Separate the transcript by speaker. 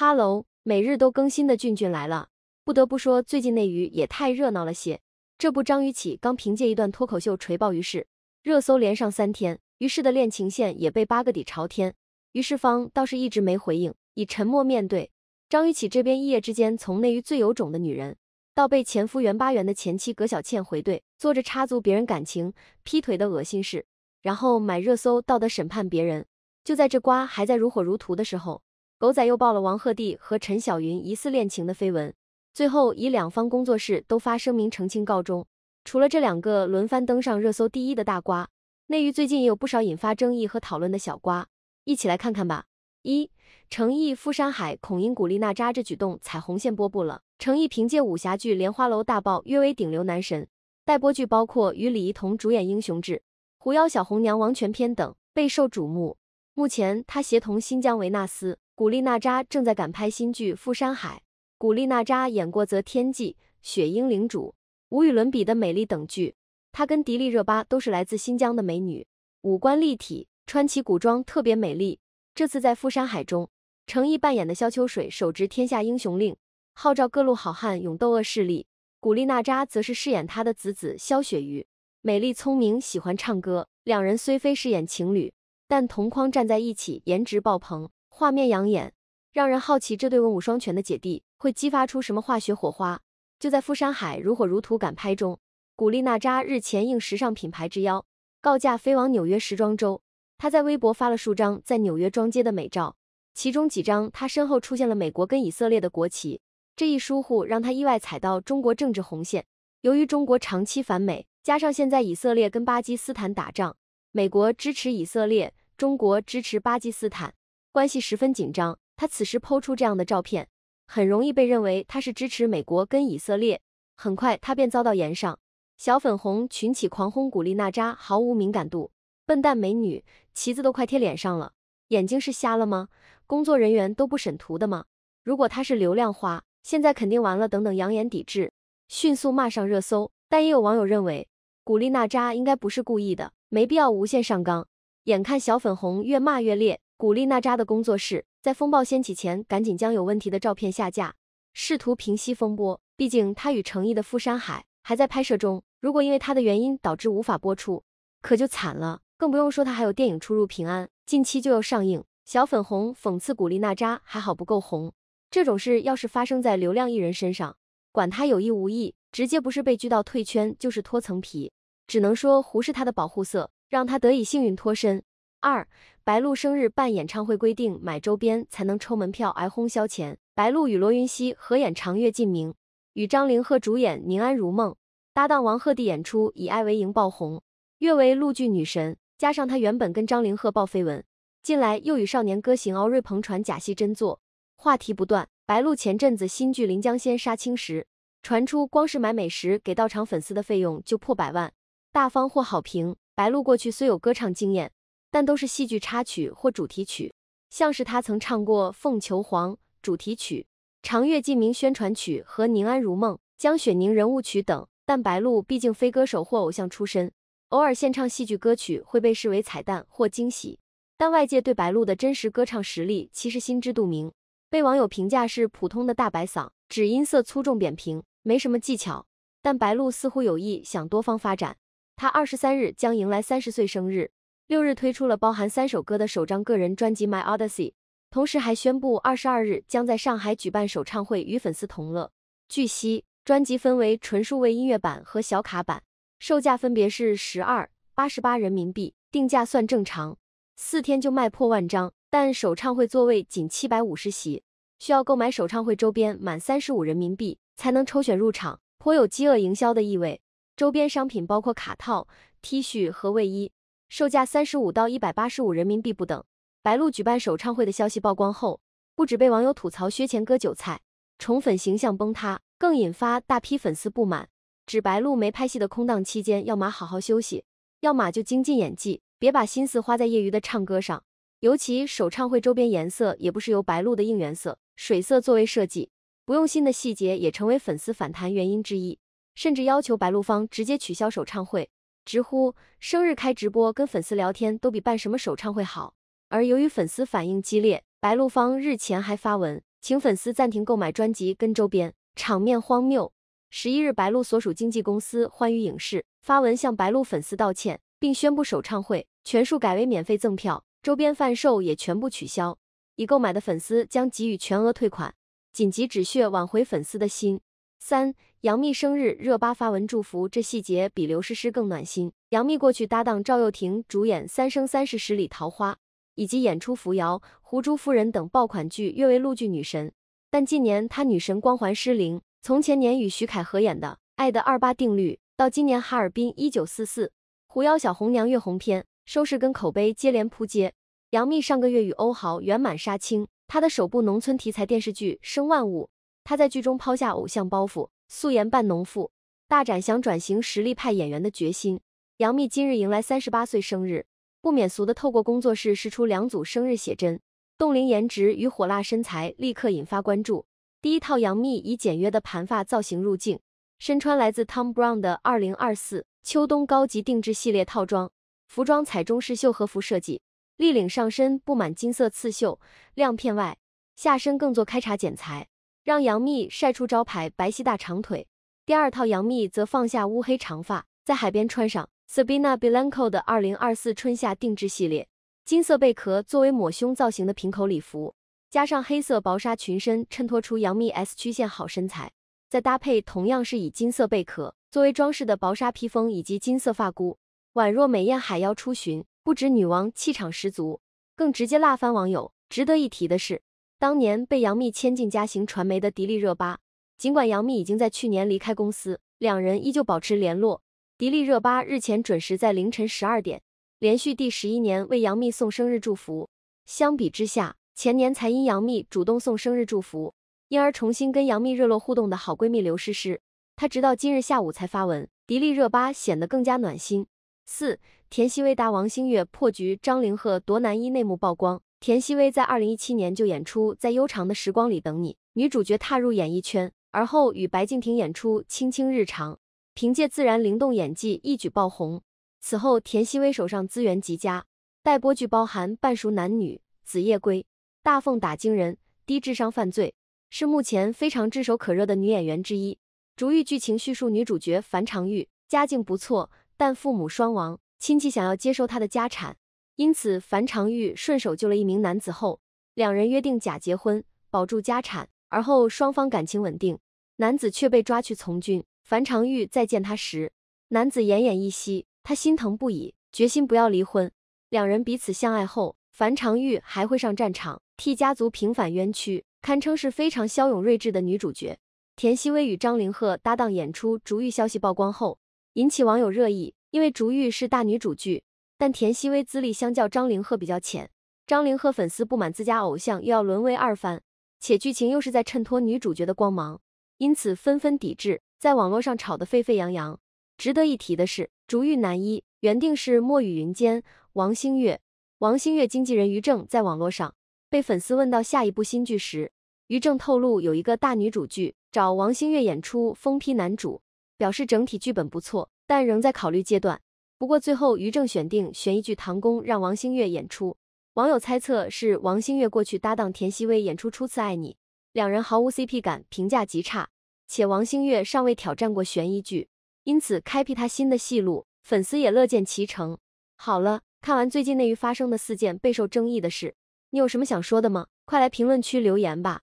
Speaker 1: 哈喽，每日都更新的俊俊来了。不得不说，最近内娱也太热闹了些。这部张雨绮刚凭借一段脱口秀锤爆于世，热搜连上三天，于氏的恋情线也被扒个底朝天。于氏方倒是一直没回应，以沉默面对。张雨绮这边一夜之间从内娱最有种的女人，到被前夫袁巴元的前妻葛小倩回怼，做着插足别人感情、劈腿的恶心事，然后买热搜道德审判别人。就在这瓜还在如火如荼的时候。狗仔又爆了王鹤棣和陈小云疑似恋情的绯闻，最后以两方工作室都发声明澄清告终。除了这两个轮番登上热搜第一的大瓜，内娱最近也有不少引发争议和讨论的小瓜，一起来看看吧。一，成毅赴山海，孔因古力娜扎这举动踩红线播不了。成毅凭借武侠剧《莲花楼》大爆，约为顶流男神，待播剧包括与李一桐主演《英雄志》《狐妖小红娘王权篇》等，备受瞩目。目前他协同新疆维纳斯。古力娜扎正在赶拍新剧《富山海》，古力娜扎演过《择天记》《雪鹰领主》《无与伦比的美丽》等剧。她跟迪丽热巴都是来自新疆的美女，五官立体，穿起古装特别美丽。这次在《富山海》中，程毅扮演的萧秋水手执天下英雄令，号召各路好汉勇斗恶势力；古力娜扎则是饰演他的子子萧雪鱼，美丽聪明，喜欢唱歌。两人虽非饰演情侣，但同框站在一起，颜值爆棚。画面养眼，让人好奇这对文武双全的姐弟会激发出什么化学火花。就在富山海如火如荼赶拍中，古力娜扎日前应时尚品牌之邀，告假飞往纽约时装周。她在微博发了数张在纽约装街的美照，其中几张她身后出现了美国跟以色列的国旗。这一疏忽让她意外踩到中国政治红线。由于中国长期反美，加上现在以色列跟巴基斯坦打仗，美国支持以色列，中国支持巴基斯坦。关系十分紧张，他此时抛出这样的照片，很容易被认为他是支持美国跟以色列。很快，他便遭到严上。小粉红群起狂轰古力娜扎，毫无敏感度，笨蛋美女，旗子都快贴脸上了，眼睛是瞎了吗？工作人员都不审图的吗？如果她是流量花，现在肯定完了。等等，扬言抵制，迅速骂上热搜。但也有网友认为，古力娜扎应该不是故意的，没必要无限上纲。眼看小粉红越骂越烈。古力娜扎的工作室在风暴掀起前赶紧将有问题的照片下架，试图平息风波。毕竟她与成毅的《富山海》还在拍摄中，如果因为她的原因导致无法播出，可就惨了。更不用说她还有电影《出入平安》，近期就要上映。小粉红讽刺古力娜扎还好不够红，这种事要是发生在流量艺人身上，管他有意无意，直接不是被拒到退圈，就是脱层皮。只能说胡是他的保护色，让他得以幸运脱身。二白鹿生日办演唱会，规定买周边才能抽门票，挨轰消钱。白鹿与罗云熙合演《长月烬明》，与张凌赫主演《宁安如梦》，搭档王鹤棣演出《以爱为营》爆红，月为陆剧女神。加上她原本跟张凌赫爆绯闻，近来又与少年歌行敖瑞鹏传假戏真做，话题不断。白鹿前阵子新剧《临江仙》杀青时，传出光是买美食给到场粉丝的费用就破百万，大方获好评。白鹿过去虽有歌唱经验。但都是戏剧插曲或主题曲，像是他曾唱过《凤求凰》主题曲、《长月烬明》宣传曲和《宁安如梦》江雪凝人物曲等。但白露毕竟非歌手或偶像出身，偶尔献唱戏剧歌曲会被视为彩蛋或惊喜。但外界对白露的真实歌唱实力其实心知肚明，被网友评价是普通的大白嗓，只音色粗重扁平，没什么技巧。但白露似乎有意想多方发展，她二十三日将迎来三十岁生日。六日推出了包含三首歌的首张个人专辑《My Odyssey》，同时还宣布二十二日将在上海举办首唱会，与粉丝同乐。据悉，专辑分为纯数位音乐版和小卡版，售价分别是十二、八十八人民币，定价算正常。四天就卖破万张，但首唱会座位仅七百五十席，需要购买首唱会周边满三十五人民币才能抽选入场，颇有饥饿营销的意味。周边商品包括卡套、T 恤和卫衣。售价三十五到一百八十五人民币不等。白鹿举办首唱会的消息曝光后，不止被网友吐槽削钱割韭菜、宠粉形象崩塌，更引发大批粉丝不满，指白鹿没拍戏的空档期间，要么好好休息，要么就精进演技，别把心思花在业余的唱歌上。尤其首唱会周边颜色也不是由白鹿的应援色水色作为设计，不用心的细节也成为粉丝反弹原因之一，甚至要求白鹿方直接取消首唱会。直呼生日开直播跟粉丝聊天都比办什么首唱会好，而由于粉丝反应激烈，白鹿方日前还发文请粉丝暂停购买专辑跟周边，场面荒谬。十一日，白鹿所属经纪公司欢娱影视发文向白鹿粉丝道歉，并宣布首唱会全数改为免费赠票，周边贩售也全部取消，已购买的粉丝将给予全额退款，紧急止血挽回粉丝的心。三。杨幂生日，热巴发文祝福，这细节比刘诗诗更暖心。杨幂过去搭档赵又廷主演《三生三世十里桃花》，以及演出《扶摇》《胡珠夫人》等爆款剧，越为陆剧女神。但近年她女神光环失灵，从前年与徐凯合演的《爱的二八定律》，到今年哈尔滨一九四四《狐妖小红娘》月红篇，收视跟口碑接连扑街。杨幂上个月与欧豪圆满杀青，她的首部农村题材电视剧《生万物》，她在剧中抛下偶像包袱。素颜扮农妇，大展想转型实力派演员的决心。杨幂今日迎来三十八岁生日，不免俗的透过工作室试出两组生日写真，冻龄颜值与火辣身材立刻引发关注。第一套，杨幂以简约的盘发造型入镜，身穿来自 Tom Brown 的二零二四秋冬高级定制系列套装，服装采中式秀禾服设计，立领上身布满金色刺绣亮片，外下身更做开叉剪裁。让杨幂晒出招牌白皙大长腿。第二套，杨幂则放下乌黑长发，在海边穿上 Sabina Belenko 的二零二四春夏定制系列金色贝壳作为抹胸造型的平口礼服，加上黑色薄纱裙身，衬托出杨幂 S 曲线好身材。再搭配同样是以金色贝壳作为装饰的薄纱披风以及金色发箍，宛若美艳海妖出巡。不止女王气场十足，更直接辣翻网友。值得一提的是。当年被杨幂牵进嘉行传媒的迪丽热巴，尽管杨幂已经在去年离开公司，两人依旧保持联络。迪丽热巴日前准时在凌晨十二点，连续第十一年为杨幂送生日祝福。相比之下，前年才因杨幂主动送生日祝福，因而重新跟杨幂热络互动的好闺蜜刘诗诗，她直到今日下午才发文。迪丽热巴显得更加暖心。四，甜曦为大王星月破局，张凌赫夺男一内幕曝光。田曦薇在二零一七年就演出《在悠长的时光里等你》，女主角踏入演艺圈，而后与白敬亭演出《卿卿日常》，凭借自然灵动演技一举爆红。此后，田曦薇手上资源极佳，待播剧包含《半熟男女》《子夜归》《大奉打惊人》《低智商犯罪》，是目前非常炙手可热的女演员之一。《逐玉》剧情叙述女主角樊长玉，家境不错，但父母双亡，亲戚想要接收她的家产。因此，樊长玉顺手救了一名男子后，两人约定假结婚保住家产。而后双方感情稳定，男子却被抓去从军。樊长玉再见他时，男子奄奄一息，他心疼不已，决心不要离婚。两人彼此相爱后，樊长玉还会上战场替家族平反冤屈，堪称是非常骁勇睿智的女主角。田曦薇与张凌赫搭档演出《逐玉》，消息曝光后引起网友热议，因为《逐玉》是大女主剧。但田曦薇资历相较张凌赫比较浅，张凌赫粉丝不满自家偶像又要沦为二番，且剧情又是在衬托女主角的光芒，因此纷纷抵制，在网络上吵得沸沸扬扬。值得一提的是，竹玉男一原定是墨雨云间王星越，王星越经纪人于正，在网络上被粉丝问到下一部新剧时，于正透露有一个大女主剧找王星越演出，封批男主，表示整体剧本不错，但仍在考虑阶段。不过最后，于正选定悬疑剧《唐宫》，让王星越演出。网友猜测是王星越过去搭档田曦薇演出《初次爱你》，两人毫无 CP 感，评价极差。且王星越尚未挑战过悬疑剧，因此开辟他新的戏路，粉丝也乐见其成。好了，看完最近内娱发生的四件备受争议的事，你有什么想说的吗？快来评论区留言吧。